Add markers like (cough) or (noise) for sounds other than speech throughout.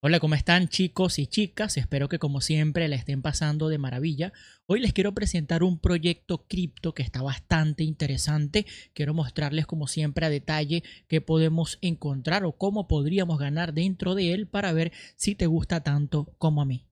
Hola, ¿cómo están chicos y chicas? Espero que como siempre la estén pasando de maravilla. Hoy les quiero presentar un proyecto cripto que está bastante interesante. Quiero mostrarles como siempre a detalle qué podemos encontrar o cómo podríamos ganar dentro de él para ver si te gusta tanto como a mí.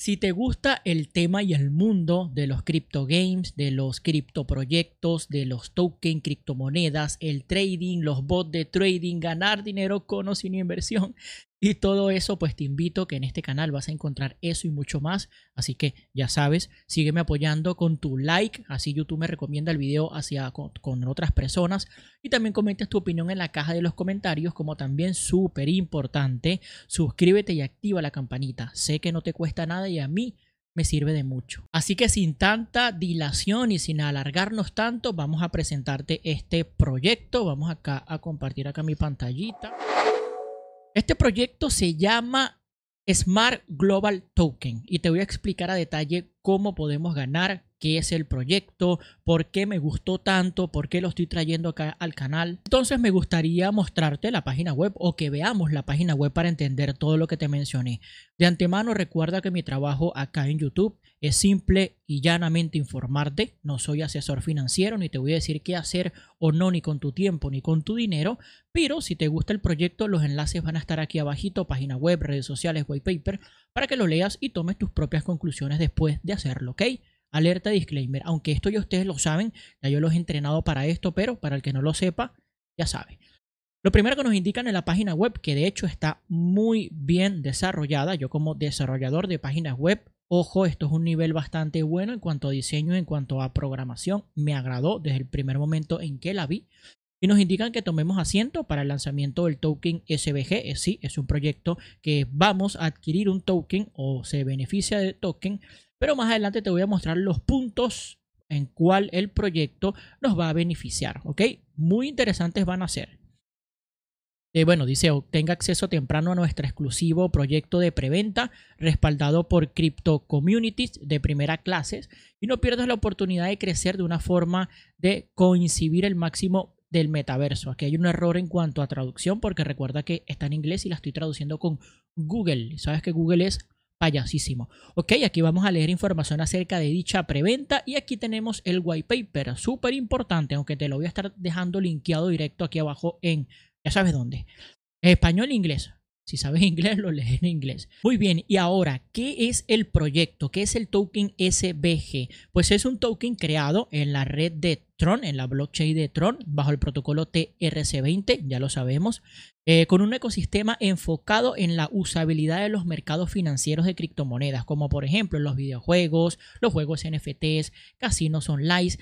Si te gusta el tema y el mundo de los cripto games, de los criptoproyectos, de los token, criptomonedas, el trading, los bots de trading, ganar dinero con o sin inversión, y todo eso, pues te invito que en este canal vas a encontrar eso y mucho más. Así que ya sabes, sígueme apoyando con tu like, así YouTube me recomienda el video hacia con, otras personas. Y también comentes tu opinión en la caja de los comentarios, como también súper importante, suscríbete y activa la campanita. Sé que no te cuesta nada y a mí me sirve de mucho. Así que sin tanta dilación y sin alargarnos tanto, vamos a presentarte este proyecto. Vamos acá a compartir acá mi pantallita. Este proyecto se llama Smart Global Token y te voy a explicar a detalle cómo podemos ganar, qué es el proyecto, por qué me gustó tanto, por qué lo estoy trayendo acá al canal. Entonces me gustaría mostrarte la página web o que veamos la página web para entender todo lo que te mencioné. De antemano recuerda que mi trabajo acá en YouTube es simple y llanamente informarte. No soy asesor financiero ni te voy a decir qué hacer o no ni con tu tiempo ni con tu dinero, pero si te gusta el proyecto los enlaces van a estar aquí abajito, página web, redes sociales, white paper, para que lo leas y tomes tus propias conclusiones después de hacerlo, ¿ok? Alerta disclaimer, aunque esto ya ustedes lo saben, ya yo los he entrenado para esto, pero para el que no lo sepa, ya sabe. Lo primero que nos indican en la página web, que de hecho está muy bien desarrollada, yo como desarrollador de páginas web Ojo, esto es un nivel bastante bueno en cuanto a diseño, en cuanto a programación. Me agradó desde el primer momento en que la vi. Y nos indican que tomemos asiento para el lanzamiento del token SBG. Eh, sí, es un proyecto que vamos a adquirir un token o se beneficia de token. Pero más adelante te voy a mostrar los puntos en cual el proyecto nos va a beneficiar. ¿Ok? Muy interesantes van a ser. Eh, bueno, dice, obtenga acceso temprano a nuestro exclusivo proyecto de preventa respaldado por Crypto Communities de primera clase y no pierdas la oportunidad de crecer de una forma de coincidir el máximo del metaverso. Aquí hay un error en cuanto a traducción porque recuerda que está en inglés y la estoy traduciendo con Google. Sabes que Google es payasísimo. Ok, aquí vamos a leer información acerca de dicha preventa y aquí tenemos el white paper, súper importante, aunque te lo voy a estar dejando linkeado directo aquí abajo en ya sabes dónde. Español e inglés. Si sabes (laughs) inglés, lo lees en inglés. Muy bien, y ahora, ¿qué es el proyecto? ¿Qué es el token SBG? Pues es un token creado en la red de Tron, en la blockchain de Tron, bajo el protocolo TRC20, ya lo sabemos, eh, con un ecosistema enfocado en la usabilidad de los mercados financieros de criptomonedas, como por ejemplo los videojuegos, los juegos NFTs, casinos online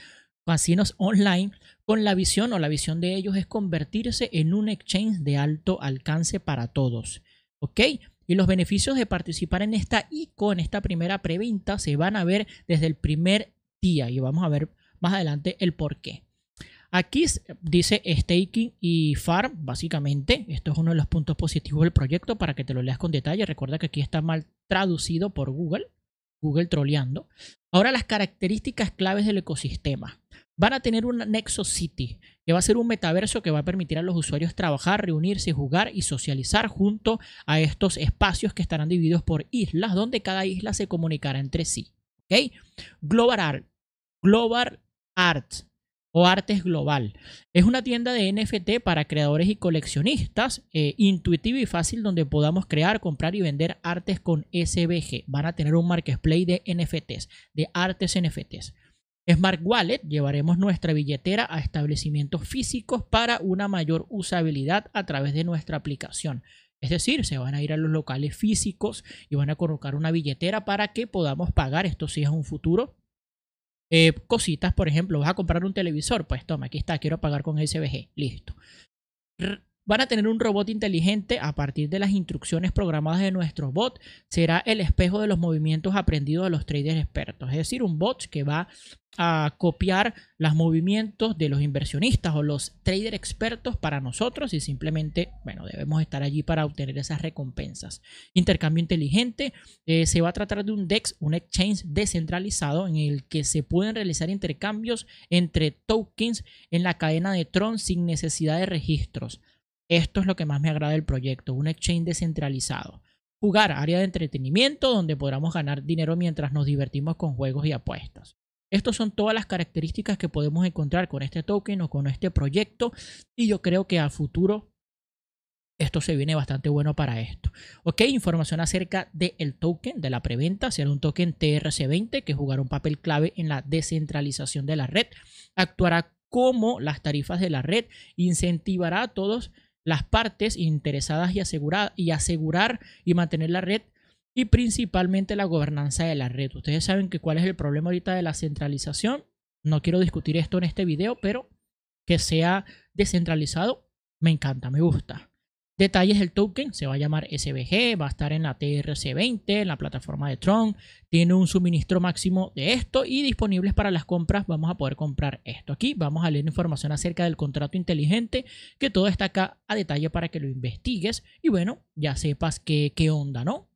casinos online con la visión o la visión de ellos es convertirse en un exchange de alto alcance para todos. ¿Ok? Y los beneficios de participar en esta ICO, en esta primera preventa, se van a ver desde el primer día y vamos a ver más adelante el por qué. Aquí dice staking y farm, básicamente. Esto es uno de los puntos positivos del proyecto para que te lo leas con detalle. Recuerda que aquí está mal traducido por Google, Google troleando. Ahora las características claves del ecosistema. Van a tener un Nexo City, que va a ser un metaverso que va a permitir a los usuarios trabajar, reunirse, jugar y socializar junto a estos espacios que estarán divididos por islas, donde cada isla se comunicará entre sí. ¿Okay? Global Art. Global Art o Artes Global. Es una tienda de NFT para creadores y coleccionistas, eh, intuitivo intuitiva y fácil, donde podamos crear, comprar y vender artes con SBG. Van a tener un marketplace de NFTs, de artes NFTs. Smart Wallet, llevaremos nuestra billetera a establecimientos físicos para una mayor usabilidad a través de nuestra aplicación. Es decir, se van a ir a los locales físicos y van a colocar una billetera para que podamos pagar. Esto sí es un futuro. Eh, cositas, por ejemplo, vas a comprar un televisor, pues toma, aquí está, quiero pagar con SBG, listo van a tener un robot inteligente a partir de las instrucciones programadas de nuestro bot. Será el espejo de los movimientos aprendidos de los traders expertos. Es decir, un bot que va a copiar los movimientos de los inversionistas o los traders expertos para nosotros y simplemente, bueno, debemos estar allí para obtener esas recompensas. Intercambio inteligente. Eh, se va a tratar de un DEX, un exchange descentralizado en el que se pueden realizar intercambios entre tokens en la cadena de Tron sin necesidad de registros. Esto es lo que más me agrada del proyecto, un exchange descentralizado. Jugar área de entretenimiento donde podamos ganar dinero mientras nos divertimos con juegos y apuestas. Estas son todas las características que podemos encontrar con este token o con este proyecto y yo creo que a futuro esto se viene bastante bueno para esto. Ok, información acerca del token, de la preventa. Será un token TRC20 que jugará un papel clave en la descentralización de la red. Actuará como las tarifas de la red, incentivará a todos las partes interesadas y asegurar, y mantener la red y principalmente la gobernanza de la red. Ustedes saben que cuál es el problema ahorita de la centralización. No quiero discutir esto en este video, pero que sea descentralizado me encanta, me gusta. Detalles del token, se va a llamar SBG, va a estar en la TRC20, en la plataforma de Tron, tiene un suministro máximo de esto y disponibles para las compras vamos a poder comprar esto. Aquí vamos a leer información acerca del contrato inteligente, que todo está acá a detalle para que lo investigues y bueno, ya sepas qué, qué onda, ¿no?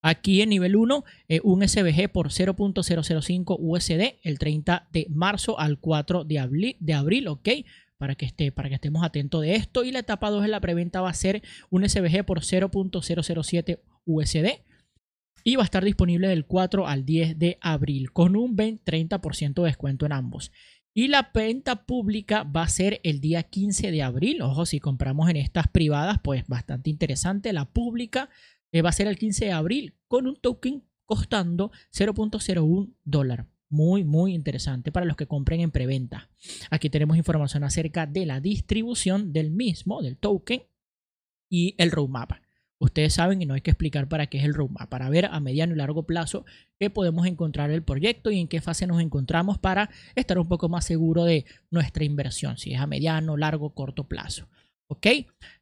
Aquí en nivel 1, eh, un SBG por 0.005 USD el 30 de marzo al 4 de, abril, de abril, ¿ok? para que, esté, para que estemos atentos de esto. Y la etapa 2 de la preventa va a ser un SBG por 0.007 USD y va a estar disponible del 4 al 10 de abril con un 20, 30% de descuento en ambos. Y la venta pública va a ser el día 15 de abril. Ojo, si compramos en estas privadas, pues bastante interesante. La pública eh, va a ser el 15 de abril con un token costando 0.01 dólar muy, muy interesante para los que compren en preventa. Aquí tenemos información acerca de la distribución del mismo, del token y el roadmap. Ustedes saben y no hay que explicar para qué es el roadmap, para ver a mediano y largo plazo qué podemos encontrar el proyecto y en qué fase nos encontramos para estar un poco más seguro de nuestra inversión, si es a mediano, largo, corto plazo. ¿Ok?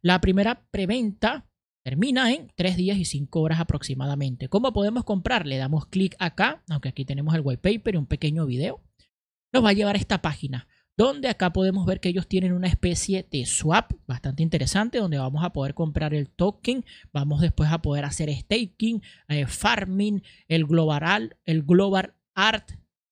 La primera preventa Termina en 3 días y 5 horas aproximadamente. ¿Cómo podemos comprar? Le damos clic acá, aunque aquí tenemos el white paper y un pequeño video. Nos va a llevar a esta página, donde acá podemos ver que ellos tienen una especie de swap bastante interesante, donde vamos a poder comprar el token, vamos después a poder hacer staking, eh, farming, el global, el global art.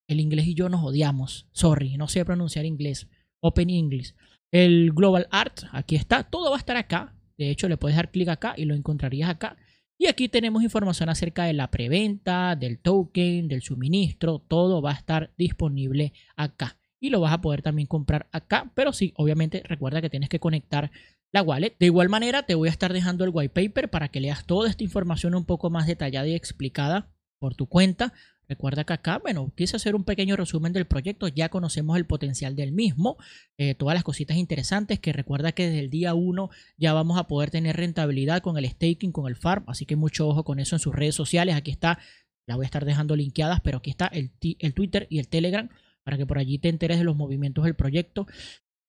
El inglés y yo nos odiamos. Sorry, no sé pronunciar inglés. Open English. El Global Art, aquí está. Todo va a estar acá de hecho, le puedes dar clic acá y lo encontrarías acá. Y aquí tenemos información acerca de la preventa, del token, del suministro. Todo va a estar disponible acá. Y lo vas a poder también comprar acá. Pero sí, obviamente recuerda que tienes que conectar la wallet. De igual manera, te voy a estar dejando el white paper para que leas toda esta información un poco más detallada y explicada por tu cuenta. Recuerda que acá, bueno, quise hacer un pequeño resumen del proyecto, ya conocemos el potencial del mismo, eh, todas las cositas interesantes, que recuerda que desde el día 1 ya vamos a poder tener rentabilidad con el staking, con el farm, así que mucho ojo con eso en sus redes sociales, aquí está, la voy a estar dejando linkeadas, pero aquí está el, el Twitter y el Telegram para que por allí te enteres de los movimientos del proyecto.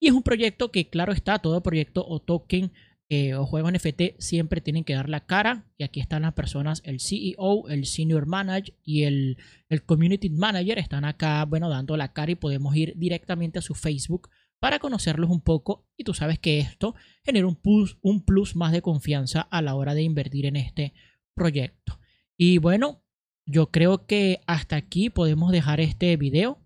Y es un proyecto que, claro está, todo proyecto o token eh, o juegos NFT siempre tienen que dar la cara. Y aquí están las personas, el CEO, el Senior Manager y el, Community Manager están acá, bueno, dando la cara y podemos ir directamente a su Facebook para conocerlos un poco. Y tú sabes que esto genera un un plus más de confianza a la hora de invertir en este proyecto. Y bueno, yo creo que hasta aquí podemos dejar este video.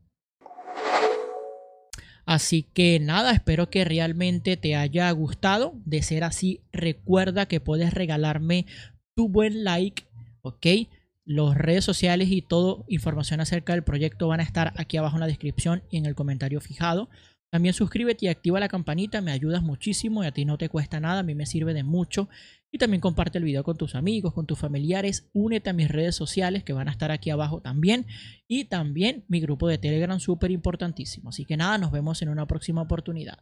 Así que nada, espero que realmente te haya gustado. De ser así, recuerda que puedes regalarme tu buen like, ¿ok? Las redes sociales y toda información acerca del proyecto van a estar aquí abajo en la descripción y en el comentario fijado. También suscríbete y activa la campanita, me ayudas muchísimo y a ti no te cuesta nada, a mí me sirve de mucho y también comparte el video con tus amigos, con tus familiares. Únete a mis redes sociales que van a estar aquí abajo también. Y también mi grupo de Telegram, súper importantísimo. Así que nada, nos vemos en una próxima oportunidad.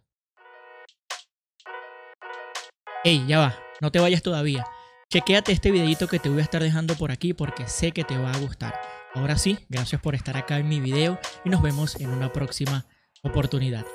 Hey, ya va, no te vayas todavía. Chequéate este videito que te voy a estar dejando por aquí porque sé que te va a gustar. Ahora sí, gracias por estar acá en mi video y nos vemos en una próxima oportunidad.